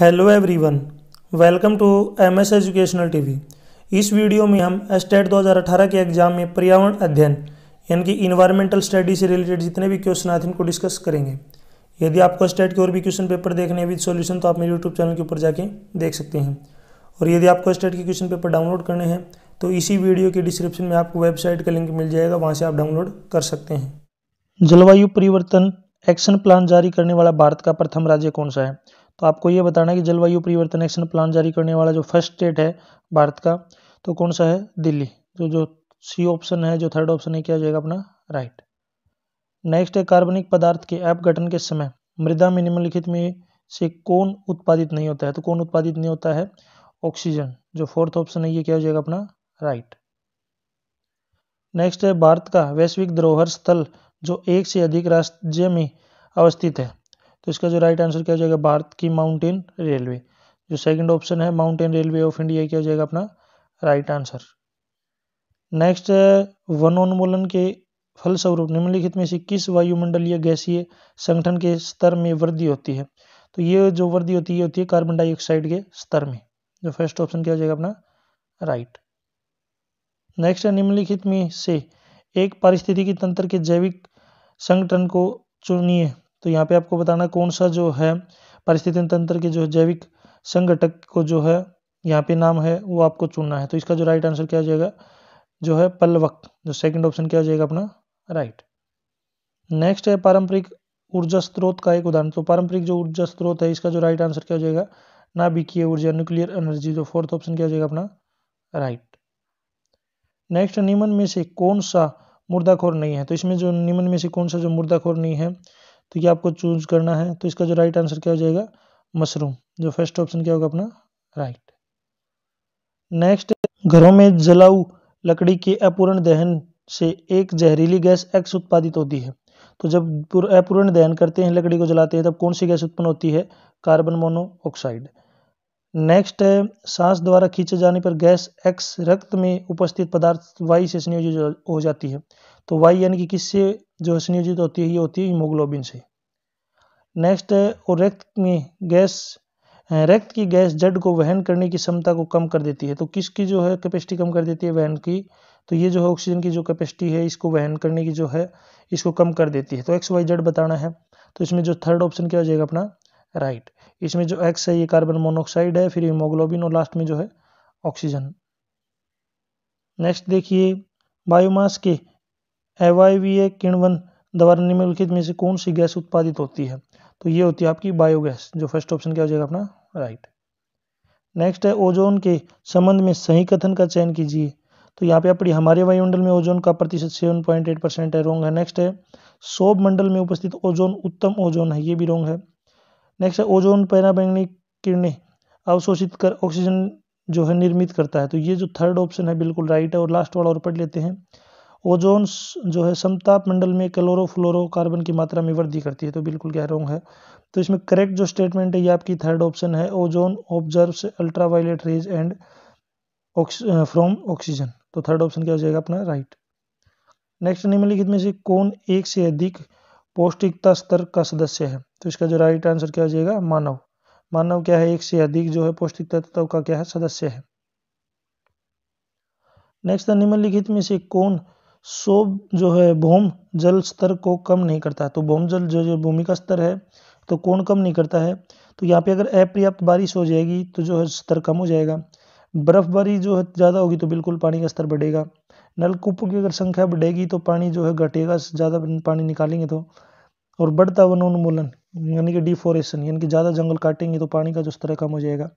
Hello everyone welcome to M S educational TV इस वीडियो में हम स्टेट 2018 के एग्जाम में पर्यावरण अध्ययन यानी कि इन्वायरमेंटल स्टडी से रिलेटेड जितने भी क्वेश्चन आते हैं उनको डिस्कस करेंगे यदि आपको स्टेट के और भी क्वेश्चन पेपर देखने विद सॉल्यूशन तो आप मेरे यूट्यूब चैनल के ऊपर जाके देख सकते हैं और यदि आपको स्टेट के क्वेश्चन पेपर डाउनलोड करने हैं तो इसी वीडियो के डिस्क्रिप्शन में आपको वेबसाइट का लिंक मिल जाएगा वहाँ से आप डाउनलोड कर सकते हैं जलवायु परिवर्तन एक्शन प्लान जारी करने वाला भारत का प्रथम राज्य कौन सा है तो आपको ये बताना है कि जलवायु परिवर्तन एक्शन प्लान जारी करने वाला जो फर्स्ट स्टेट है भारत का तो कौन सा है दिल्ली तो जो सी ऑप्शन है जो थर्ड ऑप्शन है क्या जाएगा अपना राइट नेक्स्ट है कार्बनिक पदार्थ के ऐप गठन के समय मृदा में निम्नलिखित में से कौन उत्पादित नहीं होता है तो कौन उत्पादित नहीं होता है ऑक्सीजन जो फोर्थ ऑप्शन है ये क्या हो जाएगा अपना राइट नेक्स्ट है भारत का वैश्विक धरोहर स्थल जो एक से अधिक राज्य में अवस्थित है तो इसका जो राइट आंसर क्या हो जाएगा भारत की माउंटेन रेलवे जो सेकंड ऑप्शन है माउंटेन रेलवे ऑफ इंडिया क्या हो जाएगा अपना राइट आंसर नेक्स्ट वनोन्मूलन के फलस्वरूप निम्नलिखित में से किस वायुमंडलीय गैसीय संगठन के स्तर में वृद्धि होती है तो ये जो वृद्धि होती है होती है कार्बन डाइऑक्साइड के स्तर में जो फर्स्ट ऑप्शन क्या हो जाएगा अपना राइट नेक्स्ट है निम्नलिखित में से एक पारिस्थितिकी तंत्र के जैविक संगठन को चुनिए तो यहाँ पे आपको बताना कौन सा जो है परिस्थिति तंत्र के जो जैविक संगठक को जो है यहाँ पे नाम है वो आपको चुनना है तो इसका जो राइट आंसर क्या हो जाएगा जो है पल्लवक जो सेकंड ऑप्शन क्या हो जाएगा अपना राइट नेक्स्ट है पारंपरिक ऊर्जा स्रोत का एक उदाहरण तो पारंपरिक जो ऊर्जा स्रोत है इसका जो राइट आंसर क्या हो जाएगा नाभिकीय ऊर्जा न्यूक्लियर एनर्जी जो फोर्थ ऑप्शन क्या हो जाएगा अपना राइट नेक्स्ट निमन में से कौन सा मुर्दाखोर नहीं है तो इसमें जो निमन में से कौन सा जो मुर्दाखोर नहीं है तो ये आपको चूज करना है तो इसका जो राइट आंसर क्या हो जाएगा मशरूम जो फर्स्ट ऑप्शन क्या होगा अपना राइट नेक्स्ट घरों में जलाऊ लकड़ी के अपूर्ण दहन से एक जहरीली गैस एक्स उत्पादित होती है तो जब अपूर्ण दहन करते हैं लकड़ी को जलाते हैं तब कौन सी गैस उत्पन्न होती है कार्बन मोनोऑक्साइड नेक्स्ट है सांस द्वारा खींचे जाने पर गैस एक्स रक्त में उपस्थित पदार्थ वाई से संयोजित हो जाती है तो वाई यानी कि किससे जो संयोजित होती है ये होती है हीमोग्लोबिन से नेक्स्ट है और रक्त में गैस रक्त की गैस जड को वहन करने की क्षमता को कम कर देती है तो किसकी जो है कैपेसिटी कम कर देती है वहन की तो ये जो है ऑक्सीजन की जो कैपेसिटी है इसको वहन करने की जो है इसको कम कर देती है तो एक्स वाई जड बताना है तो इसमें जो थर्ड ऑप्शन क्या हो जाएगा अपना राइट इसमें जो एक्स है ये कार्बन मोनोऑक्साइड है फिर हीमोग्लोबिन और लास्ट में जो है ऑक्सीजन नेक्स्ट देखिए बायोमास के एवाईवीए किणवन द्वारा निम्नलिखित में से कौन सी गैस उत्पादित होती है तो ये होती है आपकी बायोगैस जो फर्स्ट ऑप्शन क्या हो जाएगा अपना राइट नेक्स्ट है ओजोन के संबंध में सही कथन का चयन कीजिए तो यहाँ पे अपनी हमारे वायुमंडल में ओजोन का प्रतिशत सेवन पॉइंट एट परसेंट है रोंग है नेक्स्ट है सोब मंडल में उपस्थित ओजोन उत्तम ओजोन है ये भी रोंग है नेक्स्ट है ओजोन पैराबैंगनी किरणें अवशोषित कर ऑक्सीजन जो है निर्मित करता है तो ये जो थर्ड ऑप्शन है बिल्कुल राइट है और लास्ट वाला और पढ़ लेते हैं ओजोन जो है समताप मंडल में क्लोरो क्लोरोफ्लोरोकार्बन की मात्रा में वृद्धि करती है तो बिल्कुल क्या रॉन्ग है तो इसमें करेक्ट जो स्टेटमेंट है ये आपकी थर्ड ऑप्शन है ozone observe ultraviolet rays and from oxygen तो थर्ड ऑप्शन क्या हो जाएगा अपना राइट नेक्स्ट निम्नलिखित में से कौन एक से अधिक पौष्टिकता स्तर का सदस्य है तो इसका जो राइट आंसर क्या हो जाएगा मानव मानव क्या है एक से अधिक जो है पौष्टिकता तत्व का क्या है सदस्य है नेक्स्ट निम्नलिखित में से कौन सोब जो है भूम जल स्तर को कम नहीं करता है तो भूम जल जो जो भूमि का स्तर है तो कौन कम नहीं करता है तो यहाँ पे अगर अपर्याप्त बारिश हो जाएगी तो जो है स्तर कम हो जाएगा बर्फबारी जो है ज़्यादा होगी तो बिल्कुल पानी का स्तर बढ़ेगा नलकूपों की अगर संख्या बढ़ेगी तो पानी जो है घटेगा ज़्यादा पानी निकालेंगे तो और बढ़ता वनोन्मूलन यानी कि डिफोरेशन यानी कि ज़्यादा जंगल काटेंगे तो पानी का जो स्तर कम हो जाएगा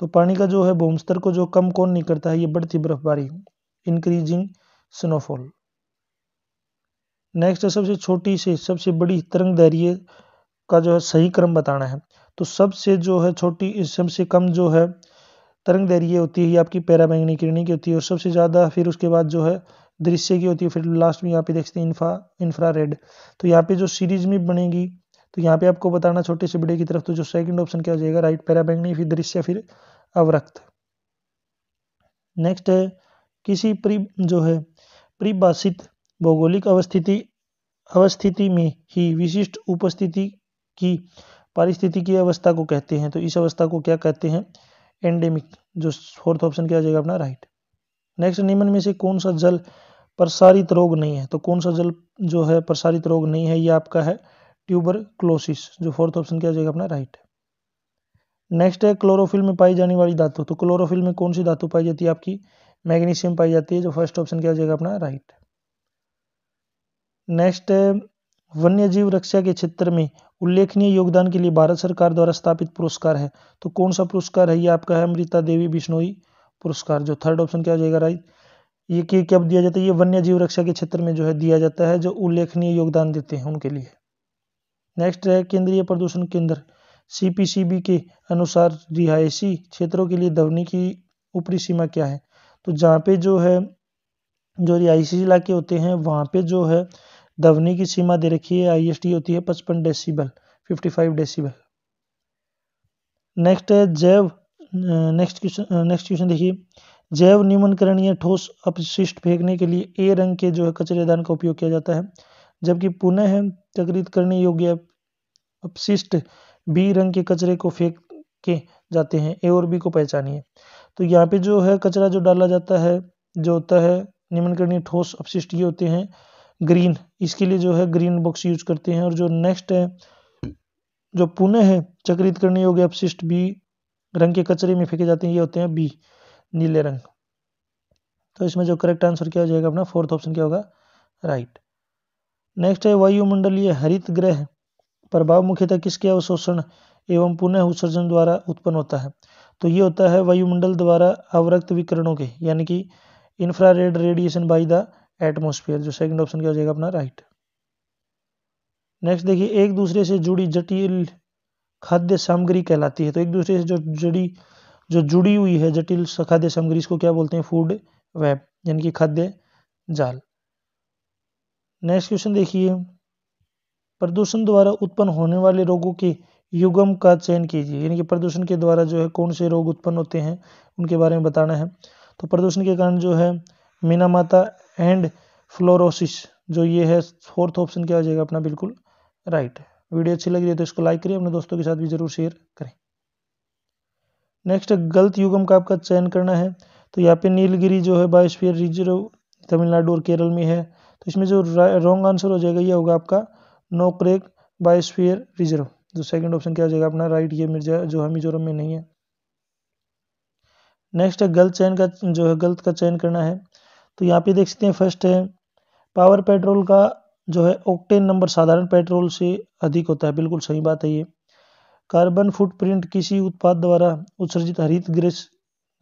तो पानी का जो है भूम स्तर को जो कम कौन नहीं करता है ये बढ़ती बर्फबारी इंक्रीजिंग स्नोफॉल नेक्स्ट है सबसे छोटी से सबसे बड़ी तरंग दैर्य का जो है सही क्रम बताना है तो सबसे जो है छोटी सबसे कम जो है तरंग दैर्य होती है ये आपकी पैराबैंगनी किरणी की होती है और सबसे ज़्यादा फिर उसके बाद जो है दृश्य की होती है फिर लास्ट में यहाँ पे देखते हैं इन्फ्रा इन्फ्रा रेड तो यहाँ पे जो सीरीज में बनेगी तो यहाँ पे आपको बताना छोटे से बड़े की तरफ तो जो सेकंड ऑप्शन क्या हो जाएगा राइट पैराबैंगनी फिर दृश्य फिर अवरक्त नेक्स्ट है किसी परि जो है परिभाषित भौगोलिक अवस्थिति अवस्थिति में ही विशिष्ट उपस्थिति की की अवस्था को कहते हैं तो इस अवस्था को क्या कहते हैं एंडेमिक जो फोर्थ ऑप्शन क्या हो जाएगा अपना राइट नेक्स्ट निम्न में से कौन सा जल प्रसारित रोग नहीं है तो कौन सा जल जो है प्रसारित रोग नहीं है ये आपका है ट्यूबर क्लोसिस जो फोर्थ ऑप्शन क्या हो जाएगा अपना राइट नेक्स्ट है क्लोरोफिल में पाई जाने वाली धातु तो क्लोरोफिल में कौन सी धातु पाई जाती है आपकी मैग्नीशियम पाई जाती है जो फर्स्ट ऑप्शन क्या हो जाएगा अपना राइट नेक्स्ट वन्य जीव रक्षा के क्षेत्र में उल्लेखनीय योगदान के लिए भारत सरकार द्वारा स्थापित पुरस्कार है तो कौन सा पुरस्कार है ये आपका है अमृता देवी बिश्नोई पुरस्कार जो थर्ड ऑप्शन क्या हो जाएगा राइट ये कि कब दिया जाता है ये वन्य जीव रक्षा के क्षेत्र में जो है दिया जाता है जो उल्लेखनीय योगदान देते हैं उनके लिए नेक्स्ट है केंद्रीय प्रदूषण केंद्र सीपीसीबी के अनुसार रिहायशी क्षेत्रों के लिए ध्वनि की ऊपरी सीमा क्या है तो जहाँ पे जो है जो रिहायशी इलाके होते हैं वहाँ पे जो है दवनी की सीमा दे रखी है आईएसटी होती है पचपन डेसीबल 55 डेसीबल नेक्स्ट है जैव नेक्स्ट क्वेश्चन नेक्स्ट क्वेश्चन देखिए जैव नियमनकरणीय ठोस अपशिष्ट फेंकने के लिए ए रंग के जो है कचरेदान का उपयोग किया जाता है जबकि पुनः तकरीत करने योग्य अपशिष्ट बी रंग के कचरे को फेंक के जाते हैं ए और बी को पहचानिए तो यहाँ पे जो है कचरा जो डाला जाता है जो होता है निम्नकरणीय ठोस अपशिष्ट ये होते हैं ग्रीन इसके लिए जो है ग्रीन बॉक्स यूज करते हैं और जो नेक्स्ट है जो पुणे है चक्रित करने योग्य अपशिष्ट बी रंग के कचरे में फेंके जाते हैं ये होते हैं बी नीले रंग तो इसमें जो करेक्ट आंसर क्या हो जाएगा अपना फोर्थ ऑप्शन क्या होगा राइट नेक्स्ट है वायुमंडलीय हरित ग्रह प्रभाव मुख्यतः किसके अवशोषण एवं पुनः उत्सर्जन द्वारा उत्पन्न होता है तो ये होता है वायुमंडल द्वारा अवरक्त विकरणों के यानी कि infrared radiation by the atmosphere जो सेकंड ऑप्शन क्या हो जाएगा अपना राइट नेक्स्ट देखिए एक दूसरे से जुड़ी जटिल खाद्य सामग्री कहलाती है तो एक दूसरे से जो जुड़ी जो जुड़ी हुई है जटिल खाद्य सामग्री इसको क्या बोलते हैं फूड वेब यानी कि खाद्य जाल नेक्स्ट क्वेश्चन देखिए प्रदूषण द्वारा उत्पन्न होने वाले रोगों के युगम का चयन कीजिए यानी कि प्रदूषण के द्वारा जो है कौन से रोग उत्पन्न होते हैं उनके बारे में बताना है तो प्रदूषण के कारण जो है मीना माता एंड फ्लोरोसिस जो ये है फोर्थ ऑप्शन क्या हो जाएगा अपना बिल्कुल राइट वीडियो अच्छी लग रही है तो इसको लाइक करिए अपने दोस्तों के साथ भी जरूर शेयर करें नेक्स्ट गलत युगम का आपका चयन करना है तो यहाँ पे नीलगिरी जो है बायोस्फीयर रिजर्व तमिलनाडु और केरल में है तो इसमें जो रॉन्ग आंसर हो जाएगा ये होगा आपका नोक्रेक बायोस्फीयर रिजर्व जो सेकंड ऑप्शन क्या हो जाएगा अपना राइट ये मिर्जा जो है मिजोरम में नहीं है नेक्स्ट है गलत चयन का जो है गलत का चयन करना है तो यहाँ पे देख सकते हैं फर्स्ट है पावर पेट्रोल का जो है ऑक्टेन नंबर साधारण पेट्रोल से अधिक होता है बिल्कुल सही बात है ये कार्बन फुटप्रिंट किसी उत्पाद द्वारा उत्सर्जित हरित ग्रेस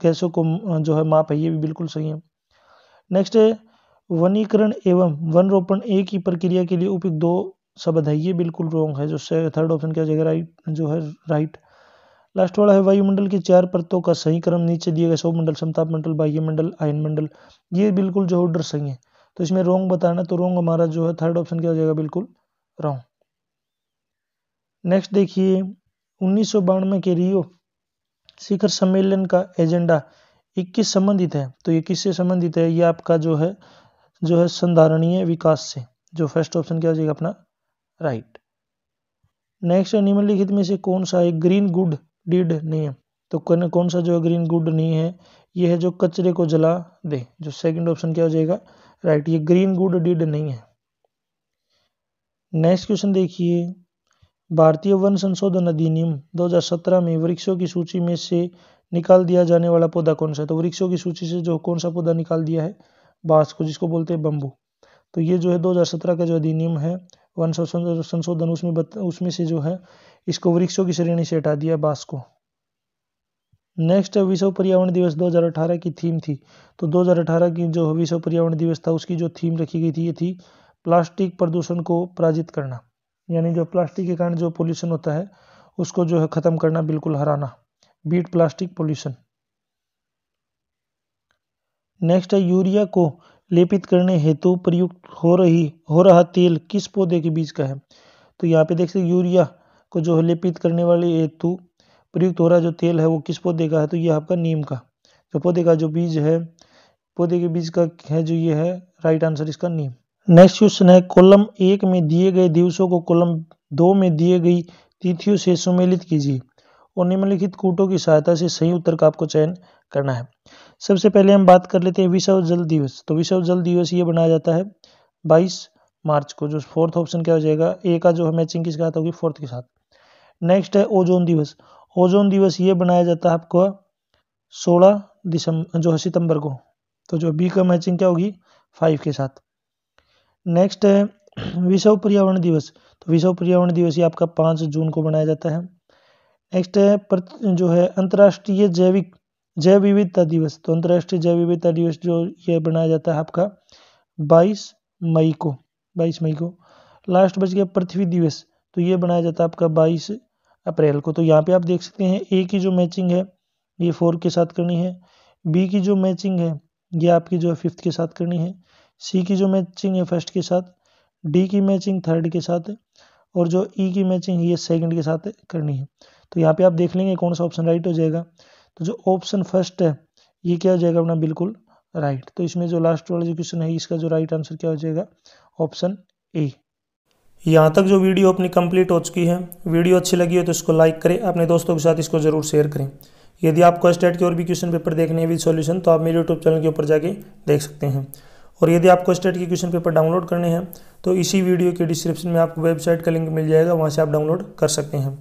गैसों को जो है माप है ये भी बिल्कुल सही है नेक्स्ट है वनीकरण एवं वन रोपण एक ही प्रक्रिया के लिए उपयुक्त दो शब्द है ये बिल्कुल रॉन्ग है जो थर्ड ऑप्शन क्या जाएगा राइट जो है राइट लास्ट वाला है वायुमंडल की चार परतों का सही क्रम नीचे दिए गए सौमंडल समताप मंडल बाह्यमंडल आयन मंडल ये बिल्कुल जो ऑर्डर सही है तो इसमें रॉन्ग बताना तो रॉन्ग हमारा जो है थर्ड ऑप्शन क्या हो जाएगा बिल्कुल रॉन्ग नेक्स्ट देखिए उन्नीस के रियो शिखर सम्मेलन का एजेंडा 21 संबंधित है तो ये किससे संबंधित है ये आपका जो है जो है संधारणीय विकास से जो फर्स्ट ऑप्शन क्या हो जाएगा अपना राइट नेक्स्ट है निम्नलिखित में से कौन सा है ग्रीन गुड डीड नियम तो कौन सा जो है ग्रीन गुड नहीं है यह है जो कचरे को जला दे जो सेकंड ऑप्शन क्या हो जाएगा राइट ये ग्रीन गुड डीड नहीं है नेक्स्ट क्वेश्चन देखिए भारतीय वन संशोधन अधिनियम 2017 में वृक्षों की सूची में से निकाल दिया जाने वाला पौधा कौन सा है तो वृक्षों की सूची से जो कौन सा पौधा निकाल दिया है बांस को जिसको बोलते हैं बंबू तो ये जो है 2017 का जो अधिनियम है वन संशोधन उसमें बत, उसमें से जो है इसको वृक्षों की श्रेणी से हटा दिया बांस को नेक्स्ट विश्व पर्यावरण दिवस 2018 की थीम थी तो 2018 की जो विश्व पर्यावरण दिवस था उसकी जो थीम रखी गई थी ये थी प्लास्टिक प्रदूषण को पराजित करना यानी जो प्लास्टिक के कारण जो पोल्यूशन होता है उसको जो है ख़त्म करना बिल्कुल हराना बीट प्लास्टिक पोल्यूशन नेक्स्ट है यूरिया को लेपित करने हेतु प्रयुक्त हो रही हो रहा तेल किस पौधे के बीज का है तो यहाँ पे देख सकते यूरिया को जो है लेपित करने वाले हेतु प्रयुक्त हो रहा जो तेल है वो किस पौधे का है तो ये आपका नीम का जो तो पौधे का जो बीज है पौधे के बीज का है जो ये है राइट आंसर इसका नीम नेक्स्ट क्वेश्चन है कॉलम एक में दिए गए दिवसों को कॉलम दो में दिए गई तिथियों से सुमेलित कीजिए और निम्नलिखित कूटों की सहायता से सही उत्तर का आपको चयन करना है सबसे पहले हम बात कर लेते हैं विश्व जल दिवस तो विश्व जल दिवस ये बनाया जाता है बाईस मार्च को जो फोर्थ ऑप्शन क्या हो जाएगा ए का जो है मैचिंग किसके साथ होगी फोर्थ के साथ नेक्स्ट है ओजोन दिवस ओजोन दिवस ये बनाया जाता है आपको सोलह दिसंबर जो है सितंबर को तो जो बी का मैचिंग क्या होगी फाइव के साथ नेक्स्ट है विश्व पर्यावरण दिवस तो विश्व पर्यावरण दिवस ये आपका पाँच जून को बनाया जाता है नेक्स्ट है जो है अंतर्राष्ट्रीय जैविक जैव विविधता दिवस तो अंतर्राष्ट्रीय जैव विविधता दिवस जो ये बनाया जाता है आपका 22 मई को 22 मई को लास्ट बच गया पृथ्वी दिवस तो ये बनाया जाता है आपका 22 अप्रैल को तो यहाँ पे आप देख सकते हैं ए की जो मैचिंग है ये फोर के साथ करनी है बी की जो मैचिंग है ये आपकी जो है फिफ्थ के साथ करनी है सी की जो मैचिंग है फर्स्ट के साथ डी की मैचिंग थर्ड के साथ और जो ई e की मैचिंग ये सेकंड के साथ करनी है तो यहाँ पे आप देख लेंगे कौन सा ऑप्शन राइट हो जाएगा तो जो ऑप्शन फर्स्ट है ये क्या हो जाएगा अपना बिल्कुल राइट right. तो इसमें जो लास्ट वाला जो क्वेश्चन है इसका जो राइट right आंसर क्या हो जाएगा ऑप्शन ए यहाँ तक जो वीडियो अपनी कंप्लीट हो चुकी है वीडियो अच्छी लगी हो तो इसको लाइक करें अपने दोस्तों के साथ इसको जरूर शेयर करें यदि आपको स्टेट के और भी क्वेश्चन पेपर देखने हैं विद सॉल्यूशन तो आप मेरे यूट्यूब चैनल के ऊपर जाके देख सकते हैं और यदि आपको स्टेट के क्वेश्चन पेपर डाउनलोड करने हैं तो इसी वीडियो के डिस्क्रिप्शन में आपको वेबसाइट का लिंक मिल जाएगा वहाँ से आप डाउनलोड कर सकते हैं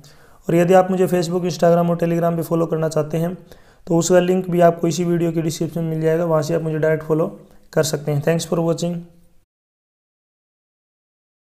और यदि आप मुझे फेसबुक इंस्टाग्राम और टेलीग्राम पर फॉलो करना चाहते हैं तो उसका लिंक भी आपको इसी वीडियो की डिस्क्रिप्शन में मिल जाएगा वहाँ से आप मुझे डायरेक्ट फॉलो कर सकते हैं थैंक्स फॉर वॉचिंग